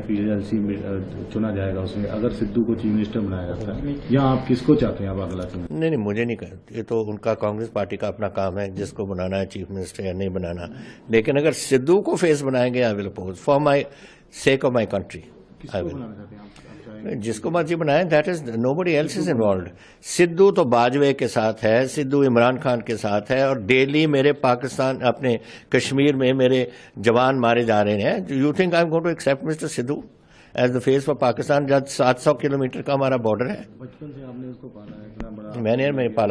PLC चुना जाएगा उसमें अगर सिद्धू को चीफ मिनिस्टर बनाया जाता है या आप किसको चाहते हैं आप अगला चुनाव नहीं नहीं मुझे नहीं कहते ये तो उनका कांग्रेस पार्टी का अपना काम है जिसको बनाना है चीफ मिनिस्टर या नहीं बनाना लेकिन अगर सिद्धू को फेस बनाएंगे I will oppose for my sake of my country I will जिसको मर्जी बनाए that is nobody else is involve Sidhu तो बाजवे के साथ है सिद्धू इमरान खान के साथ है और डेली मेरे पाकिस्तान अपने कश्मीर में मेरे जवान मारे जा रहे हैं you think I am going to accept mister Sidhu as the face of Pakistan जब सात किलोमीटर का हमारा बॉर्डर है बचपन से आपने उसको पाला है मैंने मैंने पाला